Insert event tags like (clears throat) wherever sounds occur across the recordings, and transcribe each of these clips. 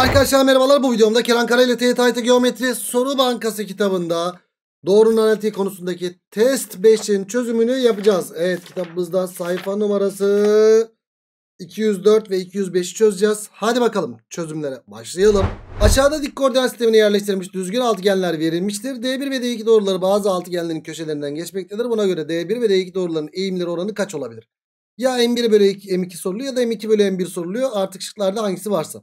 Arkadaşlar merhabalar bu videomda Kerem Kara ile TYT Geometri Soru Bankası kitabında doğru analitiği konusundaki test 5'in çözümünü yapacağız. Evet kitabımızda sayfa numarası 204 ve 205'i çözeceğiz. Hadi bakalım çözümlere başlayalım. Aşağıda dik koordinat sistemine yerleştirilmiş düzgün altıgenler verilmiştir. D1 ve D2 doğruları bazı altıgenlerin köşelerinden geçmektedir. Buna göre D1 ve D2 doğruların eğimleri oranı kaç olabilir? Ya M1 bölü M2 soruluyor ya da M2 bölü M1 soruluyor. Artık şıklarda hangisi varsa.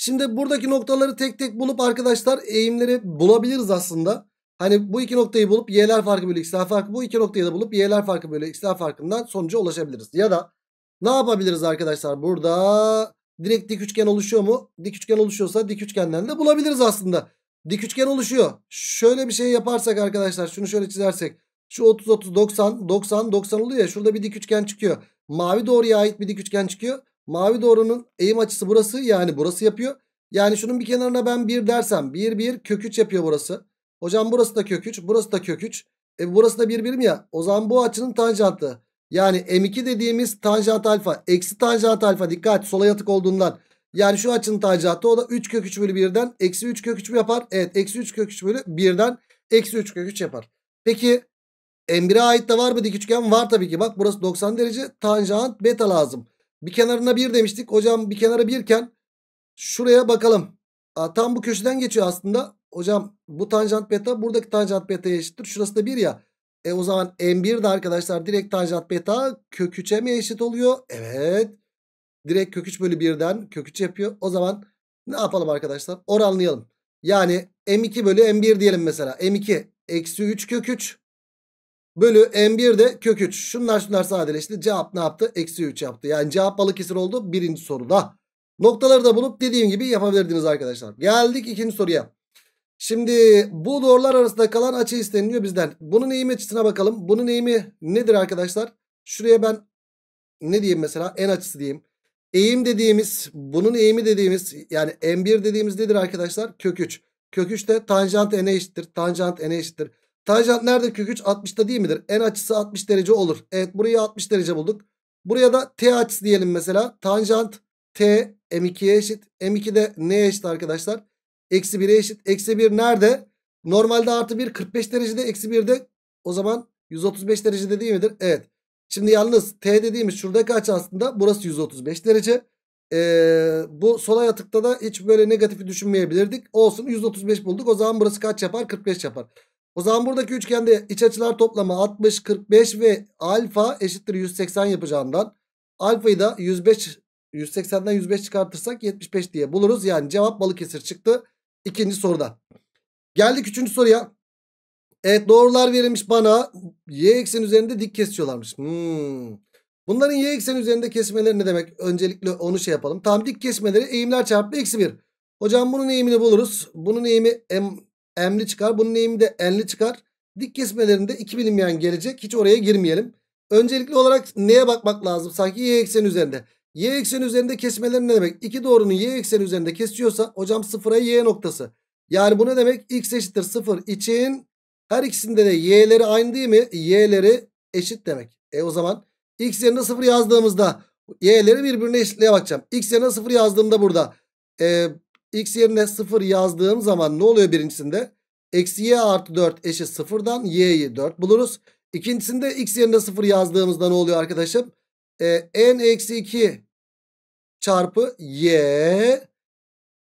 Şimdi buradaki noktaları tek tek bulup arkadaşlar eğimleri bulabiliriz aslında. Hani bu iki noktayı bulup y'ler farkı bölü x'ler farkı bu iki noktayı da bulup y'ler farkı bölü x'ler farkından sonuca ulaşabiliriz. Ya da ne yapabiliriz arkadaşlar burada direkt dik üçgen oluşuyor mu? Dik üçgen oluşuyorsa dik üçgenden de bulabiliriz aslında. Dik üçgen oluşuyor. Şöyle bir şey yaparsak arkadaşlar şunu şöyle çizersek. Şu 30 30 90 90 90 oluyor ya şurada bir dik üçgen çıkıyor. Mavi doğruya ait bir dik üçgen çıkıyor. Mavi doğrunun eğim açısı burası yani burası yapıyor. Yani şunun bir kenarına ben 1 dersem 1 1 kök 3 yapıyor burası. Hocam burası da kök 3 burası da kök 3. E burası da 1 birim ya o zaman bu açının tanjantı. Yani M2 dediğimiz tanjant alfa eksi tanjant alfa dikkat sola yatık olduğundan. Yani şu açının tanjantı o da 3 kök 3 bölü 1'den eksi 3 kök 3 mü yapar? Evet eksi 3 kök 3 bölü 1'den eksi 3 kök 3 yapar. Peki M1'e ait de var mı dik üçgen? Var tabii ki bak burası 90 derece tanjant beta lazım. Bir kenarına 1 demiştik. Hocam bir kenara 1'ken şuraya bakalım. Aa, tam bu köşeden geçiyor aslında. Hocam bu tanjant beta buradaki tanjant beta'ya eşittir. Şurası da 1 ya. E o zaman m1 de arkadaşlar direkt tanjant beta kök 3'e mi eşit oluyor? Evet. Direkt kök 3 bölü 1'den kök 3 yapıyor. O zaman ne yapalım arkadaşlar? Oranlayalım. Yani m2 bölü m1 diyelim mesela. m2 eksi 3 kök 3 Bölü M1 de kök 3. Şunlar şunlar sadeleşti. Cevap ne yaptı? Eksi 3 yaptı. Yani cevap Balıkesir oldu birinci soruda. Noktaları da bulup dediğim gibi yapabilirdiniz arkadaşlar. Geldik ikinci soruya. Şimdi bu doğrular arasında kalan açı isteniliyor bizden. Bunun eğimi açısına bakalım. Bunun eğimi nedir arkadaşlar? Şuraya ben ne diyeyim mesela? En açısı diyeyim. Eğim dediğimiz, bunun eğimi dediğimiz yani M1 dediğimiz nedir arkadaşlar? Kök 3. Kök 3 de tanjant n'e eşittir. Tanjant n'e eşittir. Tanjant nerede kök 3? 60'ta değil midir? En açısı 60 derece olur. Evet burayı 60 derece bulduk. Buraya da T açısı diyelim mesela. Tanjant T M2'ye eşit. M2 de neye eşit arkadaşlar? Eksi 1'e eşit. Eksi 1 nerede? Normalde artı 1 45 derecede. Eksi 1'de o zaman 135 derecede değil midir? Evet. Şimdi yalnız T dediğimiz şuradaki açı aslında burası 135 derece. Ee, bu sola yatıkta da hiç böyle negatifi düşünmeyebilirdik. Olsun 135 bulduk. O zaman burası kaç yapar? 45 yapar. O zaman buradaki üçgende iç açılar toplamı 60, 45 ve alfa eşittir 180 yapacağından alfayı da 105 180'den 105 çıkartırsak 75 diye buluruz. Yani cevap Balıkesir çıktı ikinci soruda Geldik üçüncü soruya. Evet doğrular verilmiş bana. Y eksen üzerinde dik kesiyorlarmış. Hmm. Bunların y eksen üzerinde kesmeleri ne demek? Öncelikle onu şey yapalım. Tam dik kesmeleri eğimler çarpı eksi 1. Hocam bunun eğimini buluruz. Bunun eğimi m Mli çıkar. Bunun eğimi de enli çıkar. Dik kesmelerinde 2 bilinmeyen gelecek. Hiç oraya girmeyelim. Öncelikli olarak neye bakmak lazım? Sanki y ekseni üzerinde. Y ekseni üzerinde kesmeler ne demek? İki doğrunun y ekseni üzerinde kesiyorsa hocam sıfıra y noktası. Yani bu ne demek? X eşittir sıfır için her ikisinde de y'leri aynı değil mi? Y'leri eşit demek. E o zaman x yerine sıfır yazdığımızda y'leri birbirine eşitliğe bakacağım. X yerine sıfır yazdığımda burada e, X yerine 0 yazdığım zaman ne oluyor birincisinde? Eksi y artı 4 eşit 0'dan y'yi 4 buluruz. İkincisinde x yerine 0 yazdığımızda ne oluyor arkadaşım? Ee, n eksi 2 çarpı y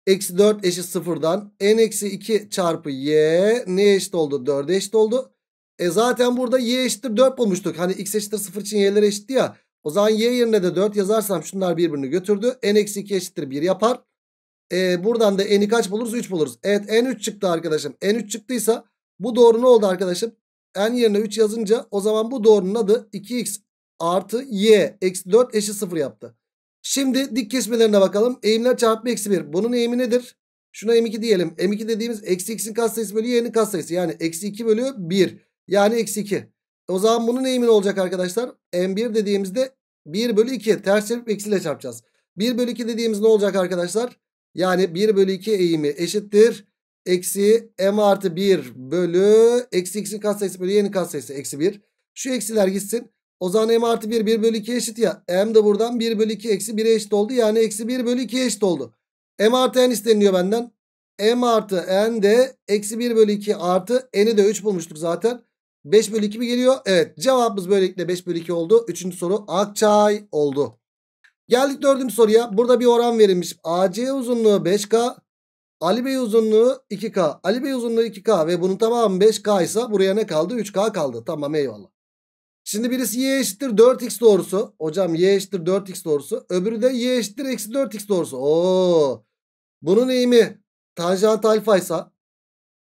eksi 4 eşit 0'dan n eksi 2 çarpı y ne eşit oldu? 4'e eşit oldu. E zaten burada y eşittir 4 bulmuştuk. Hani x eşittir 0 için y'ler eşitti ya. O zaman y yerine de 4 yazarsam şunlar birbirini götürdü. n eksi 2 eşittir 1 yapar. E, buradan da n'i kaç buluruz? 3 buluruz. Evet n 3 çıktı arkadaşım. n 3 çıktıysa bu doğru ne oldu arkadaşım? n yerine 3 yazınca o zaman bu doğrunun adı 2x artı y eksi 4 eşit 0 yaptı. Şimdi dik kesmelerine bakalım. Eğimler çarpma eksi 1. Bunun eğimi nedir? Şuna m2 diyelim. m2 dediğimiz eksi x'in katsayısı bölü y'nin katsayısı. Yani eksi 2 bölü 1. Yani eksi 2. O zaman bunun eğimi ne olacak arkadaşlar? m1 dediğimizde 1 bölü 2. Ters çevirip eksiyle çarpacağız. 1 bölü 2 dediğimiz ne olacak arkadaşlar? Yani 1 bölü 2 eğimi eşittir. Eksi m artı 1 bölü eksi x'in katsayısı bölü y'nin katsayısı eksi 1. Şu eksiler gitsin. O zaman m artı 1 1 bölü 2 eşit ya. M de buradan 1 bölü 2 eksi 1'e eşit oldu. Yani eksi 1 bölü 2 eşit oldu. M artı n isteniyor benden. M artı n de eksi 1 bölü 2 artı n'i de 3 bulmuştuk zaten. 5 bölü 2 mi geliyor? Evet cevabımız böylelikle 5 bölü 2 oldu. Üçüncü soru Akçay oldu. Geldik dördüncü soruya. Burada bir oran verilmiş. AC uzunluğu 5K. Ali Bey uzunluğu 2K. Ali Bey uzunluğu 2K ve bunun tamamı 5K ise buraya ne kaldı? 3K kaldı. Tamam eyvallah. Şimdi birisi y eşittir 4x doğrusu. Hocam y eşittir 4x doğrusu. Öbürü de y eşittir eksi 4x doğrusu. Oo. Bunun eğimi tanjant alfa ise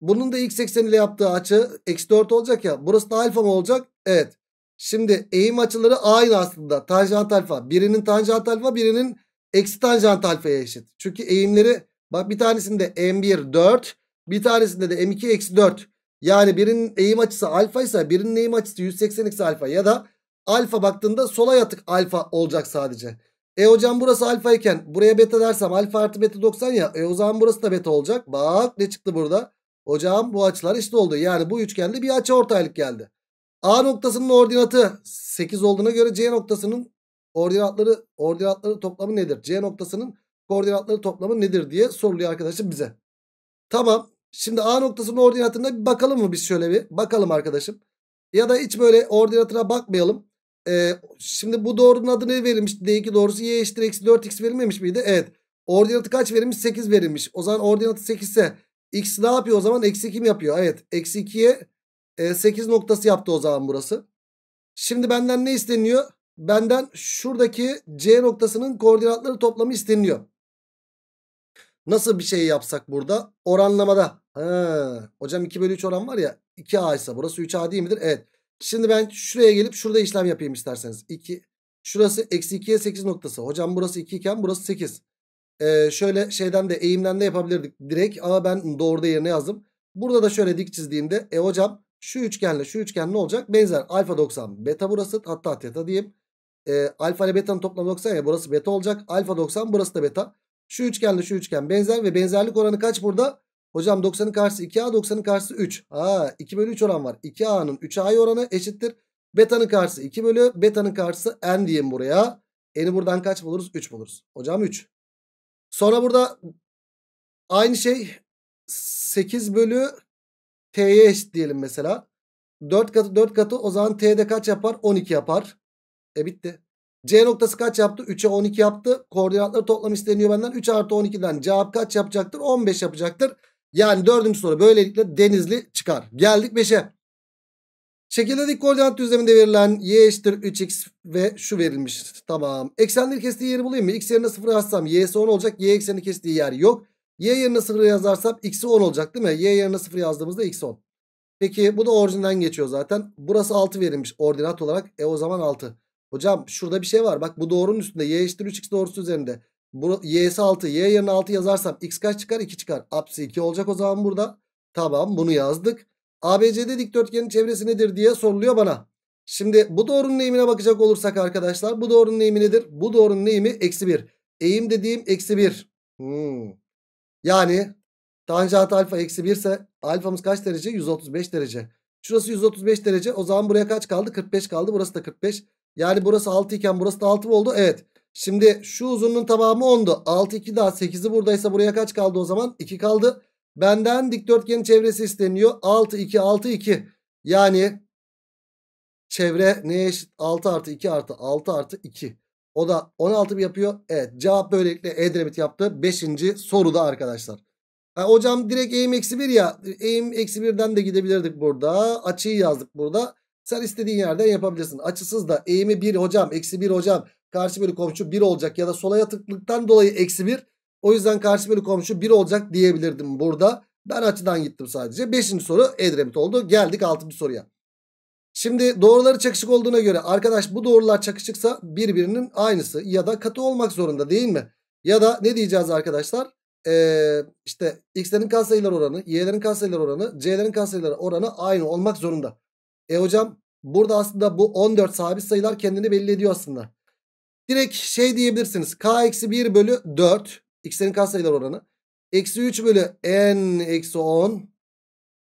bunun da x ekseniyle yaptığı açı eksi 4 olacak ya. Burası da alfa mı olacak? Evet. Şimdi eğim açıları aynı aslında. Tanjant alfa. Birinin tanjant alfa birinin eksi tanjant alfaya eşit. Çünkü eğimleri bak bir tanesinde M1 4 bir tanesinde de M2 eksi 4. Yani birinin eğim açısı alfa ise birinin eğim açısı 180 eksi alfa ya da alfa baktığında sola yatık alfa olacak sadece. E hocam burası alfa iken buraya beta dersem alfa artı beta 90 ya. E o zaman burası da beta olacak. Bak ne çıktı burada. Hocam bu açılar işte oldu. Yani bu üçgende bir açı ortaylık geldi. A noktasının ordinatı 8 olduğuna göre C noktasının ordinatları ordinatları toplamı nedir? C noktasının koordinatları toplamı nedir diye soruluyor arkadaşım bize. Tamam. Şimdi A noktasının ordinatına bir bakalım mı biz şöyle bir? Bakalım arkadaşım. Ya da hiç böyle ordinatına bakmayalım. Ee, şimdi bu doğrunun adı ne verilmiş? D2 doğrusu y eşittir eksi 4x verilmemiş miydi? Evet. Ordinatı kaç verilmiş? 8 verilmiş. O zaman ordinatı 8 ise x ne yapıyor o zaman? Eksi 2 mi yapıyor? Evet. Eksi 2'ye 8 e, noktası yaptı o zaman burası. Şimdi benden ne isteniyor? Benden şuradaki C noktasının koordinatları toplamı isteniyor. Nasıl bir şey yapsak burada? Oranlamada. Ha. Hocam 2 bölü 3 oran var ya. 2A ise burası 3A değil midir? Evet. Şimdi ben şuraya gelip şurada işlem yapayım isterseniz. 2. Şurası eksi 2'ye 8 noktası. Hocam burası 2 iken burası 8. Ee, şöyle şeyden de eğimden de yapabilirdik direkt. Ama ben doğruda yerine yazdım. Burada da şöyle dik çizdiğimde. E hocam şu üçgenle şu üçgen ne olacak? Benzer. Alfa 90 beta burası. Hatta teta diyeyim. E, alfa ile beta'nın toplamı 90 ya burası beta olacak. Alfa 90 burası da beta. Şu üçgenle şu üçgen benzer ve benzerlik oranı kaç burada? Hocam 90'ın karşısı 2A 90'ın karşısı 3. Aa 2 bölü 3 oran var. 2A'nın 3A'ya oranı eşittir. Beta'nın karşısı 2 bölü beta'nın karşısı n diyeyim buraya. N'i buradan kaç buluruz? 3 buluruz. Hocam 3. Sonra burada aynı şey 8 bölü T'ye eşit diyelim mesela. 4 katı 4 katı o zaman T'de kaç yapar? 12 yapar. E bitti. C noktası kaç yaptı? 3'e 12 yaptı. Koordinatları toplam isteniyor benden. 3 artı 12'den cevap kaç yapacaktır? 15 yapacaktır. Yani dördüncü soru böylelikle denizli çıkar. Geldik 5'e. Şekilde dik koordinat düzleminde verilen y eşittir 3x ve şu verilmiş. Tamam. Eksenleri kestiği yeri bulayım mı? X yerine 0 yazsam y'si 10 olacak. Y ekseni kestiği yer yok. Y yerine 0 yazarsam x'i 10 olacak değil mi? Y yerine 0 yazdığımızda x 10. Peki bu da orijinden geçiyor zaten. Burası 6 verilmiş ordinat olarak. E o zaman 6. Hocam şurada bir şey var. Bak bu doğrunun üstünde. Y eşittir 3x doğrusu üzerinde. Bu, y'si 6. Y yerine 6 yazarsam x kaç çıkar? 2 çıkar. Apsi 2 olacak o zaman burada. Tamam bunu yazdık. ABCD dikdörtgenin çevresi nedir diye soruluyor bana. Şimdi bu doğrunun eğimine bakacak olursak arkadaşlar. Bu doğrunun eğimi nedir? Bu doğrunun eğimi eksi 1. Eğim dediğim eksi 1. Hmm. Yani tanjant alfa eksi 1 ise alfamız kaç derece? 135 derece. Şurası 135 derece. O zaman buraya kaç kaldı? 45 kaldı. Burası da 45. Yani burası 6 iken burası da 6 oldu? Evet. Şimdi şu uzunluğun tamamı 10'du. 6 2 daha 8'i buradaysa buraya kaç kaldı o zaman? 2 kaldı. Benden dikdörtgenin çevresi isteniyor. 6 2 6 2. Yani çevre neye eşit? 6 artı 2 artı 6 artı 2. O da 16 yapıyor. Evet cevap böylelikle Edremit yaptı. 5. soruda arkadaşlar. Ha, hocam direkt eğim eksi 1 ya. Eğim eksi 1'den de gidebilirdik burada. Açıyı yazdık burada. Sen istediğin yerden yapabilirsin. Açısız da eğimi 1 hocam eksi 1 hocam. Karşı bölü komşu 1 olacak ya da sola yatıklıktan dolayı eksi 1. O yüzden karşı bölü komşu 1 olacak diyebilirdim burada. Ben açıdan gittim sadece. 5. soru Edremit oldu. Geldik 6. soruya. Şimdi doğruları çakışık olduğuna göre arkadaş bu doğrular çakışıksa birbirinin aynısı ya da katı olmak zorunda değil mi? Ya da ne diyeceğiz arkadaşlar? Ee, işte x'lerin katsayılar oranı, y'lerin katsayılar oranı, c'lerin katsayılar oranı aynı olmak zorunda. E hocam burada aslında bu 14 sabit sayılar kendini belli ediyor aslında. Direkt şey diyebilirsiniz. k-1 bölü 4 x'lerin katsayılar oranı. Eksi 3 bölü n eksi 10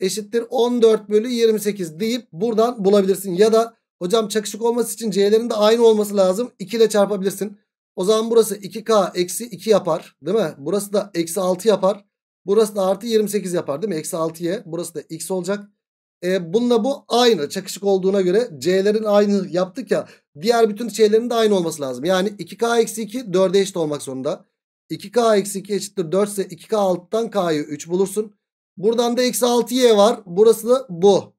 eşittir 14 bölü 28 deyip buradan bulabilirsin. Ya da hocam çakışık olması için c'lerin de aynı olması lazım. 2 ile çarpabilirsin. O zaman burası 2k eksi 2 yapar değil mi? Burası da eksi 6 yapar. Burası da artı 28 yapar değil mi? Eksi 6 6'ya burası da x olacak. E, bununla bu aynı çakışık olduğuna göre c'lerin aynı yaptık ya. Diğer bütün c'lerin de aynı olması lazım. Yani 2k eksi 2 4'e eşit olmak zorunda. 2k eksi 2 eşittir 4 ise 2k alttan k'yı 3 bulursun. Buradan da eksi 6y var. Burası da bu.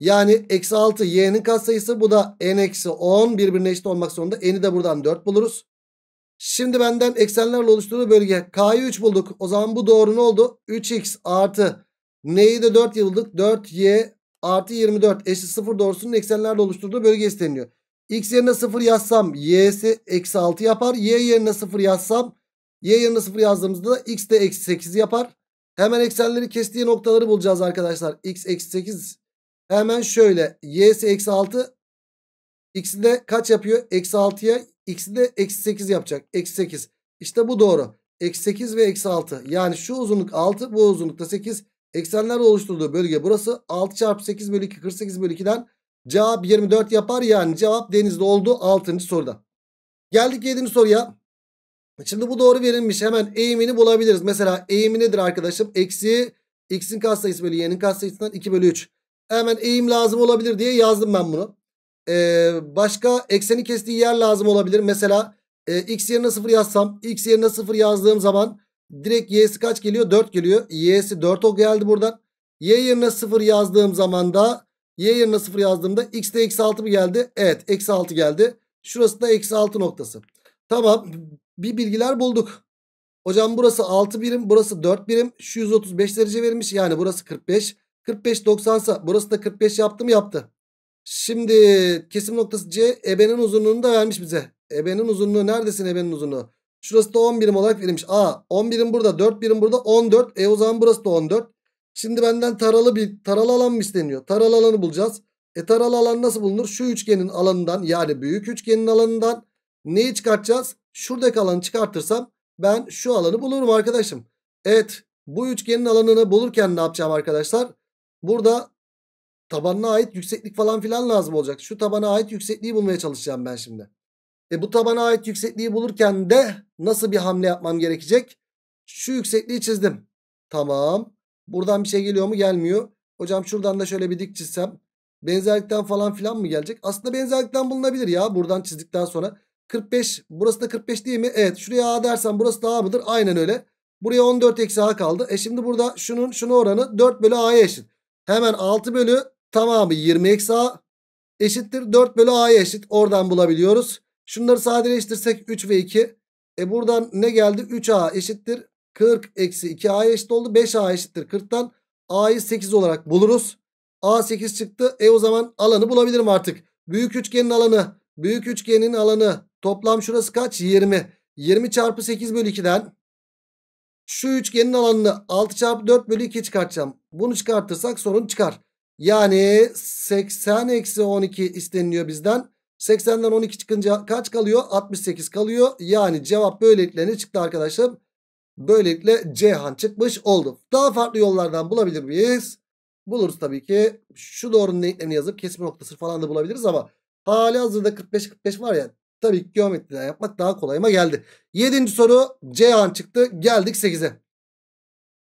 Yani eksi 6 y'nin katsayısı bu da n eksi 10 birbirine eşit olmak zorunda. n'i de buradan 4 buluruz. Şimdi benden eksenlerle oluşturduğu bölge k'yı 3 bulduk. O zaman bu doğru ne oldu? 3x artı n'yi de 4 bulduk. 4y artı 24 eşit 0 doğrusunun eksenlerle oluşturduğu bölge isteniyor. x yerine 0 yazsam y'si eksi 6 yapar. y yerine 0 yazsam y yerine 0 yazdığımızda da x de eksi 8 yapar. Hemen eksenleri kestiği noktaları bulacağız arkadaşlar. X eksi 8. Hemen şöyle. Y'si eksi 6. X'i de kaç yapıyor? Eksi 6'ya. X'i de eksi 8 yapacak. Eksi 8. İşte bu doğru. Eksi 8 ve eksi 6. Yani şu uzunluk 6 bu uzunlukta 8. Eksenler oluşturduğu bölge burası. 6 çarpı 8 bölü 2 48 bölü 2'den cevap 24 yapar. Yani cevap denizde oldu 6. soruda. Geldik 7. soruya. Şimdi bu doğru verilmiş. Hemen eğimini bulabiliriz. Mesela eğimi nedir arkadaşım? Eksi x'in katsayısı bölü y'nin katsayısından 2 bölü 3. Hemen eğim lazım olabilir diye yazdım ben bunu. Ee, başka ekseni kestiği yer lazım olabilir. Mesela e, x yerine 0 yazsam x yerine 0 yazdığım zaman direkt y'si kaç geliyor? 4 geliyor. Y'si 4 o geldi buradan. Y yerine 0 yazdığım zaman da y yerine 0 yazdığımda x'de eksi 6 mı geldi? Evet eksi 6 geldi. Şurası da eksi 6 noktası. Tamam bir bilgiler bulduk. Hocam burası 6 birim burası 4 birim şu 135 derece verilmiş yani burası 45. 45 90 sa burası da 45 yaptı mı yaptı. Şimdi kesim noktası C ebenin uzunluğunu da vermiş bize. Ebenin uzunluğu neredesin ebenin uzunluğu? Şurası da 10 birim olarak verilmiş. A 10 birim burada 4 birim burada 14. E o zaman burası da 14. Şimdi benden taralı bir taralı alan mı isteniyor? Taralı alanı bulacağız. E taralı alan nasıl bulunur? Şu üçgenin alanından yani büyük üçgenin alanından neyi çıkartacağız? Şuradaki alanı çıkartırsam ben şu alanı bulurum arkadaşım. Evet bu üçgenin alanını bulurken ne yapacağım arkadaşlar? Burada tabanına ait yükseklik falan filan lazım olacak. Şu tabana ait yüksekliği bulmaya çalışacağım ben şimdi. E bu tabana ait yüksekliği bulurken de nasıl bir hamle yapmam gerekecek? Şu yüksekliği çizdim. Tamam. Buradan bir şey geliyor mu? Gelmiyor. Hocam şuradan da şöyle bir dik çizsem. Benzerlikten falan filan mı gelecek? Aslında benzerlikten bulunabilir ya buradan çizdikten sonra. 45 burası da 45 değil mi? Evet şuraya A dersen burası da A mıdır? Aynen öyle. Buraya 14 eksi A kaldı. E şimdi burada şunun şunu oranı 4 bölü A'ya eşit. Hemen 6 bölü tamamı 20 eksi A eşittir. 4 bölü A'ya eşit. Oradan bulabiliyoruz. Şunları sadeleştirsek 3 ve 2. E buradan ne geldi? 3A eşittir. 40 eksi 2 a eşit oldu. 5A eşittir 40'tan. A'yı 8 olarak buluruz. A 8 çıktı. E o zaman alanı bulabilirim artık. Büyük üçgenin alanı. Büyük üçgenin alanı Toplam şurası kaç? 20. 20 çarpı 8 bölü 2'den şu üçgenin alanını 6 çarpı 4 bölü 2 çıkartacağım. Bunu çıkartırsak sorun çıkar. Yani 80 eksi 12 isteniliyor bizden. 80'den 12 çıkınca kaç kalıyor? 68 kalıyor. Yani cevap böylelikle ne çıktı arkadaşım? Böylelikle Ceyhan çıkmış oldu. Daha farklı yollardan bulabilir miyiz? Buluruz tabii ki. Şu doğrunun denklemini yazıp kesme noktası falan da bulabiliriz ama hali hazırda 45-45 var ya Tabii geometriden yapmak daha kolayıma geldi. Yedinci soru C an çıktı. Geldik 8'e.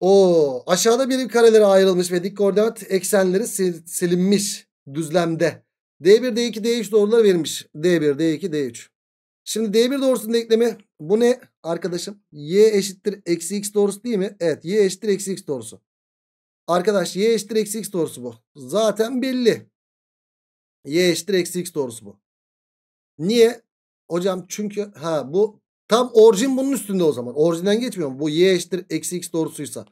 O aşağıda birim karelere ayrılmış ve dik koordinat eksenleri sil silinmiş düzlemde. D1, D2, D3 doğruları verilmiş. D1, D2, D3. Şimdi D1 doğrusunun eklemi bu ne arkadaşım? Y eşittir eksi x doğrusu değil mi? Evet y eşittir eksi x doğrusu. Arkadaş y eşittir eksi x doğrusu bu. Zaten belli. Y eşittir eksi x doğrusu bu. Niye? Hocam çünkü ha bu tam orijin bunun üstünde o zaman. Orijinden geçmiyor mu? Bu y eşittir eksi x doğrusuysa.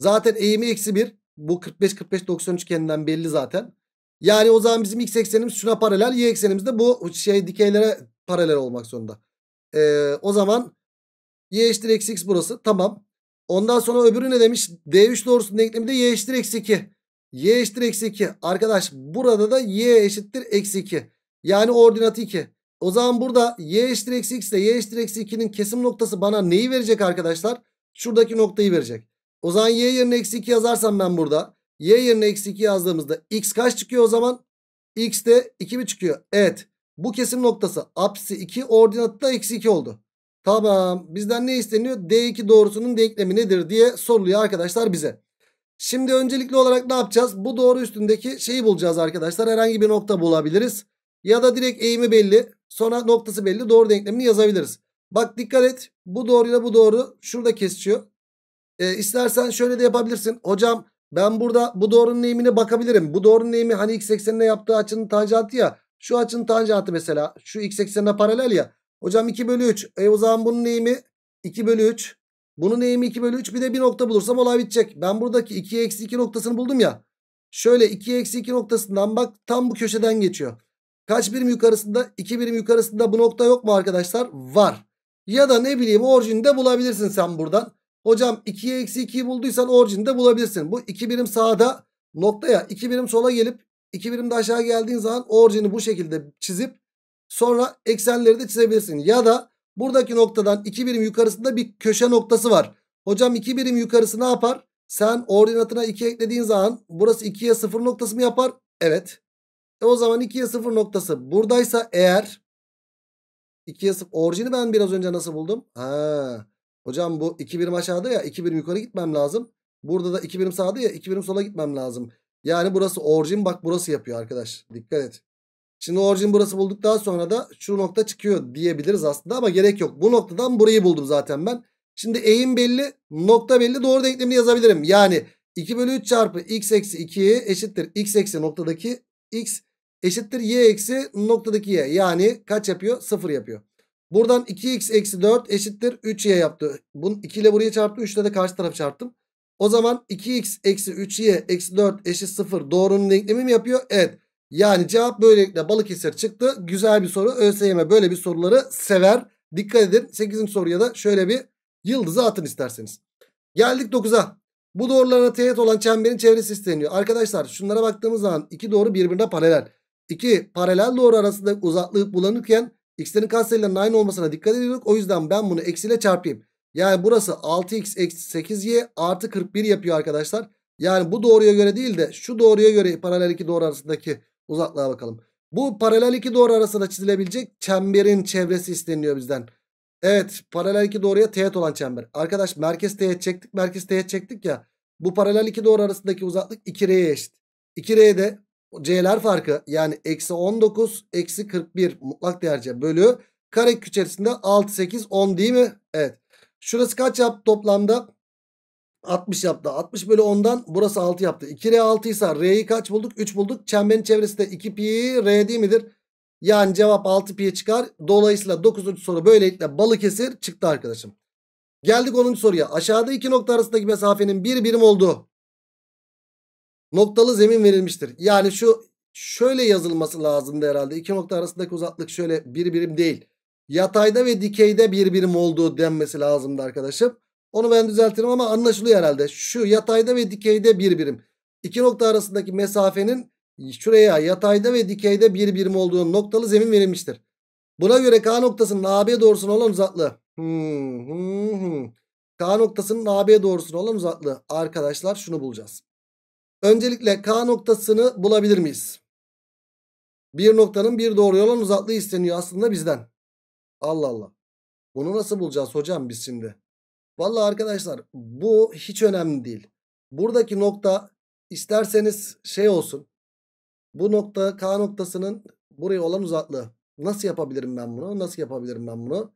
Zaten eğimi eksi 1. Bu 45 45 93 kendinden belli zaten. Yani o zaman bizim x eksenimiz şuna paralel. Y eksenimiz de bu şey dikeylere paralel olmak zorunda. Ee, o zaman y eşittir eksi x burası. Tamam. Ondan sonra öbürü ne demiş? D3 doğrusunun denklemi de y eşittir eksi 2. Y eşittir eksi 2. Arkadaş burada da y eşittir eksi 2. Yani ordinatı 2. O zaman burada y eşittir eksi x ile y eşittir eksi 2'nin kesim noktası bana neyi verecek arkadaşlar? Şuradaki noktayı verecek. O zaman y yerine eksi 2 yazarsam ben burada. Y yerine eksi 2 yazdığımızda x kaç çıkıyor o zaman? X de 2 mi çıkıyor? Evet. Bu kesim noktası apsi 2 ordinatı da eksi 2 oldu. Tamam bizden ne isteniyor? D2 doğrusunun denklemi nedir diye soruluyor arkadaşlar bize. Şimdi öncelikli olarak ne yapacağız? Bu doğru üstündeki şeyi bulacağız arkadaşlar. Herhangi bir nokta bulabiliriz. Ya da direkt eğimi belli. Sonra noktası belli doğru denklemini yazabiliriz. Bak dikkat et. Bu doğruyla bu doğru. Şurada kesişiyor. Ee, istersen şöyle de yapabilirsin. Hocam ben burada bu doğrunun eğimine bakabilirim. Bu doğrunun eğimi hani x eksenine yaptığı açının tanjantı ya. Şu açının tanjantı mesela. Şu x eksenine paralel ya. Hocam 2 bölü 3. E o zaman bunun eğimi 2 bölü 3. Bunun eğimi 2 bölü 3. Bir de bir nokta bulursam olay bitecek. Ben buradaki 2 eksi 2 noktasını buldum ya. Şöyle 2 eksi 2 noktasından bak tam bu köşeden geçiyor. Kaç birim yukarısında? 2 birim yukarısında bu nokta yok mu arkadaşlar? Var. Ya da ne bileyim orijinde bulabilirsin sen buradan. Hocam 2'ye eksi 2'yi bulduysan orijinde bulabilirsin. Bu 2 birim sağda noktaya 2 birim sola gelip 2 birim de aşağı geldiğin zaman orijini bu şekilde çizip sonra eksenleri de çizebilirsin. Ya da buradaki noktadan 2 birim yukarısında bir köşe noktası var. Hocam 2 birim yukarısı ne yapar? Sen ordinatına 2 eklediğin zaman burası 2'ye 0 noktası mı yapar? Evet. E o zaman 2'ye 0 noktası buradaysa eğer 2'ye 0 orijini ben biraz önce nasıl buldum? Ha. Hocam bu 2 birim aşağıda ya 2 birim yukarı gitmem lazım. Burada da 2 birim sağda ya 2 birim sola gitmem lazım. Yani burası orijin bak burası yapıyor arkadaş. Dikkat et. Şimdi orijin burası bulduktan sonra da şu nokta çıkıyor diyebiliriz aslında ama gerek yok. Bu noktadan burayı buldum zaten ben. Şimdi eğim belli nokta belli doğru denklemini yazabilirim. Yani 2 bölü 3 çarpı x eksi 2 eşittir x eksi noktadaki x eşittir y eksi noktadaki y. Yani kaç yapıyor? 0 yapıyor. Buradan 2x eksi 4 eşittir 3y yaptı. Bunu 2 ile buraya çarptı. 3 ile de karşı tarafı çarptım. O zaman 2x eksi 3y eksi 4 eşit 0 doğrunun denklemi mi yapıyor? Evet. Yani cevap böylelikle Balıkesir çıktı. Güzel bir soru. ÖSYM böyle bir soruları sever. Dikkat edin. 8. soruya da şöyle bir yıldızı atın isterseniz. Geldik 9'a. Bu doğrularına teğet olan çemberin çevresi isteniyor. Arkadaşlar şunlara baktığımız zaman iki doğru birbirine paralel. 2 paralel doğru arasında uzaklığı bulanırken x'lerin katsayılarının aynı olmasına dikkat ediyoruz. O yüzden ben bunu eksiyle çarpayım. Yani burası 6x eksi 8y artı 41 yapıyor arkadaşlar. Yani bu doğruya göre değil de şu doğruya göre paralel iki doğru arasındaki uzaklığa bakalım. Bu paralel iki doğru arasında çizilebilecek çemberin çevresi isteniyor bizden. Evet paralel iki doğruya teğet olan çember. Arkadaş merkez teğet çektik merkez teğet çektik ya. Bu paralel iki doğru arasındaki uzaklık 2R'ye eşit. 2 rde C'ler farkı yani eksi 19 eksi 41 mutlak değerce bölü karek içerisinde 6 8 10 değil mi? Evet. Şurası kaç yaptı toplamda? 60 yaptı. 60 bölü 10'dan burası 6 yaptı. 2R 6 ise R'yi kaç bulduk? 3 bulduk. Çemberin çevresinde 2 pi R değil midir? Yani cevap 6 pi çıkar. Dolayısıyla 9. soru böylelikle Balıkesir çıktı arkadaşım. Geldik 10. soruya. Aşağıda iki nokta arasındaki mesafenin bir birim olduğu Noktalı zemin verilmiştir. Yani şu şöyle yazılması lazımdı herhalde. İki nokta arasındaki uzaklık şöyle bir birim değil. Yatayda ve dikeyde bir birim olduğu denmesi lazımdı arkadaşım. Onu ben düzeltirim ama anlaşılıyor herhalde. Şu yatayda ve dikeyde bir birim. İki nokta arasındaki mesafenin şuraya yatayda ve dikeyde bir birim olduğu noktalı zemin verilmiştir. Buna göre K noktasının AB doğrusuna olan uzaklığı. Hmm, hmm, hmm. K noktasının AB doğrusuna olan uzaklığı. Arkadaşlar şunu bulacağız. Öncelikle K noktasını bulabilir miyiz? Bir noktanın bir doğru olan uzaklığı isteniyor aslında bizden. Allah Allah. Bunu nasıl bulacağız hocam biz şimdi? Valla arkadaşlar bu hiç önemli değil. Buradaki nokta isterseniz şey olsun. Bu nokta K noktasının buraya olan uzaklığı. Nasıl yapabilirim ben bunu? Nasıl yapabilirim ben bunu?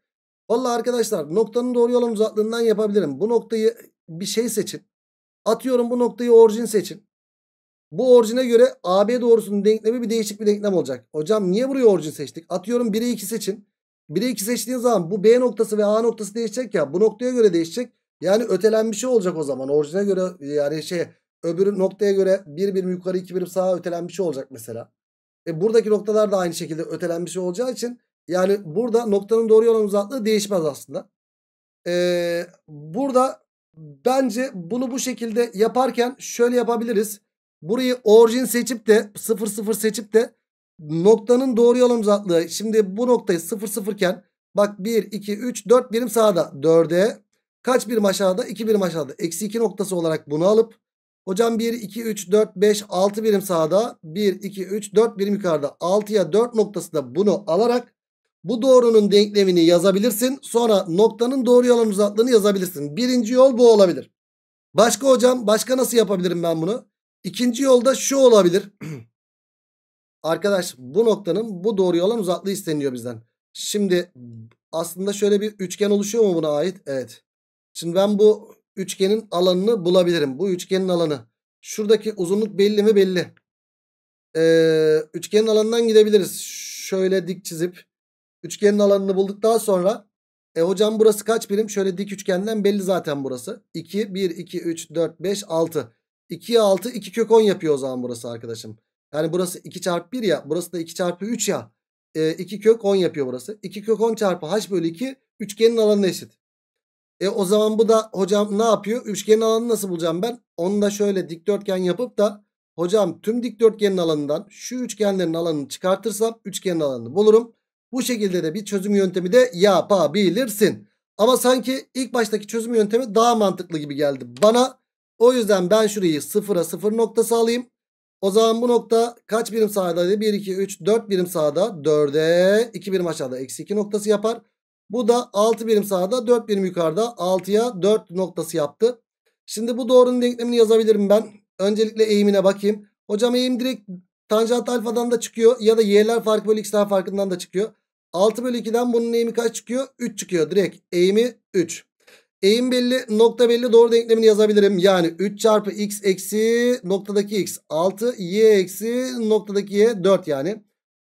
Valla arkadaşlar noktanın doğru olan uzaklığından yapabilirim. Bu noktayı bir şey seçin. Atıyorum bu noktayı orijin seçin. Bu orijine göre AB doğrusunun denklemi bir değişik bir denklem olacak. Hocam niye buraya orijin seçtik? Atıyorum 1'e 2 seçin. 1'e 2 seçtiğin zaman bu B noktası ve A noktası değişecek ya. Bu noktaya göre değişecek. Yani ötelenmiş şey olacak o zaman. Orijine göre yani şey öbür noktaya göre 1 birim yukarı 2 birim sağa ötelenmiş şey olacak mesela. E buradaki noktalar da aynı şekilde ötelenmiş şey olacağı için yani burada noktanın doğru olan uzaklığı değişmez aslında. Ee, burada bence bunu bu şekilde yaparken şöyle yapabiliriz. Burayı orijin seçip de 0 0 seçip de noktanın doğru yolum uzaklığı. Şimdi bu noktayı 0 0 iken bak 1 2 3 4 birim sağda 4'e kaç birim aşağıda 2 birim aşağıda. Eksi 2 noktası olarak bunu alıp hocam 1 2 3 4 5 6 birim sağda 1 2 3 4 birim yukarıda 6'ya 4 noktası da bunu alarak bu doğrunun denklemini yazabilirsin. Sonra noktanın doğru yolun uzaklığını yazabilirsin. Birinci yol bu olabilir. Başka hocam başka nasıl yapabilirim ben bunu? İkinci yolda şu olabilir. (clears throat) Arkadaş bu noktanın bu doğru olan uzaklığı isteniyor bizden. Şimdi aslında şöyle bir üçgen oluşuyor mu buna ait? Evet. Şimdi ben bu üçgenin alanını bulabilirim. Bu üçgenin alanı. Şuradaki uzunluk belli mi? Belli. Ee, üçgenin alanından gidebiliriz. Şöyle dik çizip üçgenin alanını bulduk daha sonra e hocam burası kaç birim? Şöyle dik üçgenden belli zaten burası. 2, 1, 2, 3, 4, 5, 6. 2'ye 6 2 kök 10 yapıyor o zaman burası arkadaşım. Yani burası 2 çarpı 1 ya burası da 2 çarpı 3 ya. E, 2 kök 10 yapıyor burası. 2 kök 10 çarpı h bölü 2 üçgenin alanına eşit. E o zaman bu da hocam ne yapıyor? Üçgenin alanını nasıl bulacağım ben? Onu da şöyle dikdörtgen yapıp da hocam tüm dikdörtgenin alanından şu üçgenlerin alanını çıkartırsam üçgenin alanını bulurum. Bu şekilde de bir çözüm yöntemi de yapabilirsin. Ama sanki ilk baştaki çözüm yöntemi daha mantıklı gibi geldi. Bana o yüzden ben şurayı sıfıra sıfır noktası alayım. O zaman bu nokta kaç birim sağdaydı? 1, 2, 3, 4 birim sağda. 4'e 2 birim aşağıda. Eksi 2 noktası yapar. Bu da 6 birim sağda 4 birim yukarıda 6'ya 4 noktası yaptı. Şimdi bu doğrunun denklemini yazabilirim ben. Öncelikle eğimine bakayım. Hocam eğim direkt tanjant alfadan da çıkıyor ya da y'ler farkı bölü x'ler farkından da çıkıyor. 6 bölü 2'den bunun eğimi kaç çıkıyor? 3 çıkıyor direkt. Eğimi 3. Eğim belli nokta belli doğru denklemini yazabilirim. Yani 3 çarpı x eksi noktadaki x 6 y eksi noktadaki y 4 yani.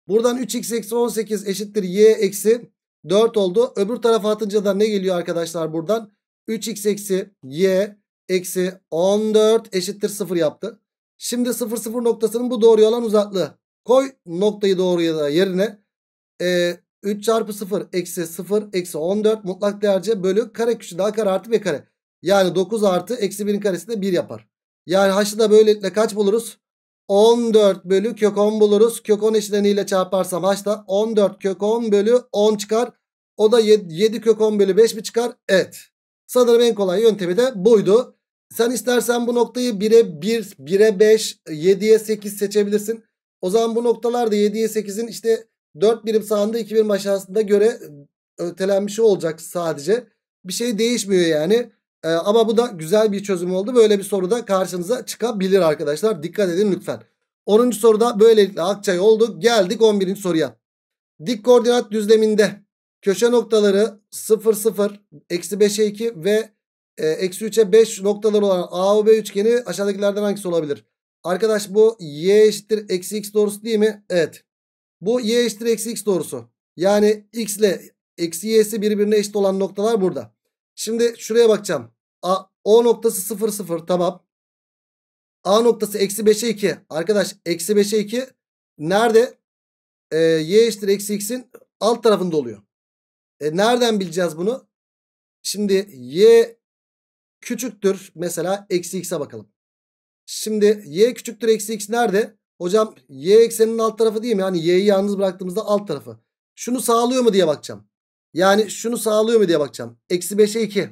Buradan 3x eksi 18 eşittir y eksi 4 oldu. Öbür tarafa atınca da ne geliyor arkadaşlar buradan? 3x eksi y eksi 14 eşittir 0 yaptı. Şimdi 0 0 noktasının bu doğruya olan uzaklığı. Koy noktayı doğruya da yerine. E, 3 çarpı 0 eksi 0 eksi 14 mutlak değerce bölü kare küçü daha kare artı bir kare. Yani 9 artı eksi 1'in karesi de 1 yapar. Yani h'ı da böylelikle kaç buluruz? 14 bölü kök 10 buluruz. Kök 10 eşleniğiyle çarparsam haşta 14 kök 10 bölü 10 çıkar. O da 7, 7 kök 10 bölü 5 mi çıkar? Evet. Sanırım en kolay yöntemi de buydu. Sen istersen bu noktayı 1'e 1, 1'e 5, 7'ye 8 seçebilirsin. O zaman bu noktalar da 7'ye 8'in işte 4 birim sağında 2 birim aşağısında göre e, ötelenmiş olacak sadece. Bir şey değişmiyor yani. Ee, ama bu da güzel bir çözüm oldu. Böyle bir soru da karşınıza çıkabilir arkadaşlar. Dikkat edin lütfen. 10. soruda böylelikle Akçay oldu. Geldik 11. soruya. Dik koordinat düzleminde köşe noktaları 0 0, eksi 5'e 2 ve e, eksi 3'e 5 noktaları olan AOB üçgeni aşağıdakilerden hangisi olabilir? Arkadaş bu y eşittir eksi x doğrusu değil mi? Evet. Bu y eşittir eksi x doğrusu. Yani x ile eksi y'si birbirine eşit olan noktalar burada. Şimdi şuraya bakacağım. A, o noktası 0 0 tamam. A noktası eksi 5'e 2. Arkadaş eksi 5'e 2 nerede? Ee, y eşittir eksi x'in alt tarafında oluyor. E, nereden bileceğiz bunu? Şimdi y küçüktür mesela eksi x'e bakalım. Şimdi y küçüktür eksi x nerede? Hocam y ekseninin alt tarafı değil mi? Yani y'yi yalnız bıraktığımızda alt tarafı. Şunu sağlıyor mu diye bakacağım. Yani şunu sağlıyor mu diye bakacağım. Eksi 5'e 2.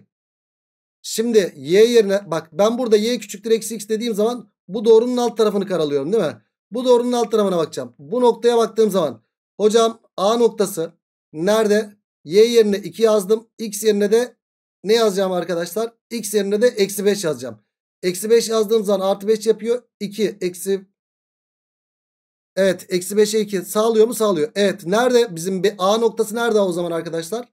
Şimdi y yerine bak ben burada y küçüktür eksi x dediğim zaman bu doğrunun alt tarafını karalıyorum değil mi? Bu doğrunun alt tarafına bakacağım. Bu noktaya baktığım zaman hocam A noktası nerede? Y yerine 2 yazdım. X yerine de ne yazacağım arkadaşlar? X yerine de eksi 5 yazacağım. Eksi 5 yazdığım zaman artı 5 yapıyor. 2 eksi Evet eksi 5'e 2 sağlıyor mu sağlıyor. Evet nerede bizim A noktası nerede o zaman arkadaşlar?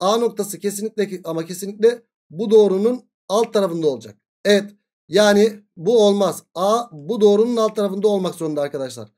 A noktası kesinlikle ama kesinlikle bu doğrunun alt tarafında olacak. Evet yani bu olmaz. A bu doğrunun alt tarafında olmak zorunda arkadaşlar.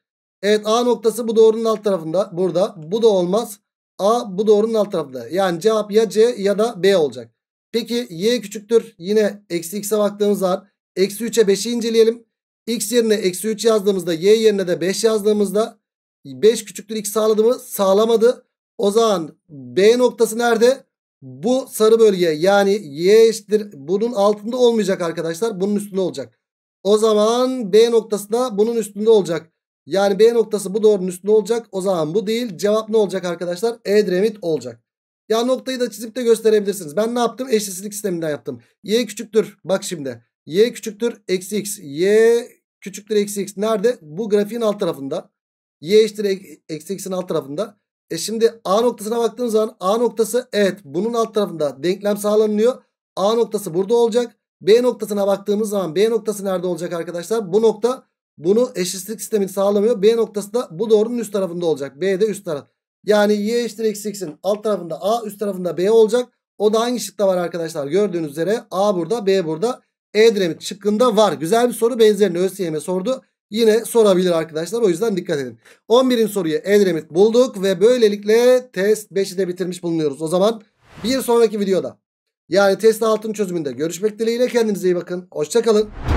Evet A noktası bu doğrunun alt tarafında burada. Bu da olmaz. A bu doğrunun alt tarafında. Yani cevap ya C ya da B olacak. Peki Y küçüktür. Yine eksi X'e baktığımız zaman eksi 3'e 5'i inceleyelim. X yerine eksi 3 yazdığımızda y yerine de 5 yazdığımızda 5 küçüktür x sağladı mı? Sağlamadı. O zaman B noktası nerede? Bu sarı bölge yani y eşittir bunun altında olmayacak arkadaşlar. Bunun üstünde olacak. O zaman B noktası da bunun üstünde olacak. Yani B noktası bu doğrunun üstünde olacak. O zaman bu değil. Cevap ne olacak arkadaşlar? e Edremit olacak. Ya noktayı da çizip de gösterebilirsiniz. Ben ne yaptım? Eşitsizlik sisteminden yaptım. Y küçüktür. Bak şimdi. Y küçüktür eksi x. Y küçüktür eksi x. Nerede? Bu grafiğin alt tarafında. Y eşittir eksi x'in alt tarafında. E şimdi A noktasına baktığım zaman A noktası evet bunun alt tarafında denklem sağlanıyor. A noktası burada olacak. B noktasına baktığımız zaman B noktası nerede olacak arkadaşlar? Bu nokta bunu eşitlik sistemini sağlamıyor. B noktası da bu doğrunun üst tarafında olacak. B de üst taraf. Yani y eşittir eksi x'in alt tarafında A üst tarafında B olacak. O da hangi şıkta var arkadaşlar? Gördüğünüz üzere A burada B burada. Edremit çıkında var. Güzel bir soru benzerini ÖSYM sordu. Yine sorabilir arkadaşlar. O yüzden dikkat edin. 11. soruyu Edremit bulduk ve böylelikle test 5'i de bitirmiş bulunuyoruz. O zaman bir sonraki videoda yani test altın çözümünde görüşmek dileğiyle kendinize iyi bakın. Hoşçakalın.